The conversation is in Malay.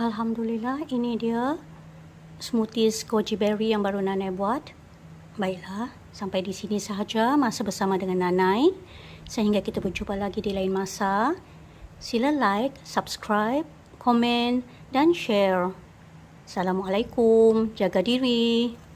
Alhamdulillah, ini dia smoothies goji berry yang baru Nanai buat. Baiklah, sampai di sini sahaja masa bersama dengan Nanai. Sehingga kita berjumpa lagi di lain masa. Sila like, subscribe, komen dan share. Assalamualaikum, jaga diri.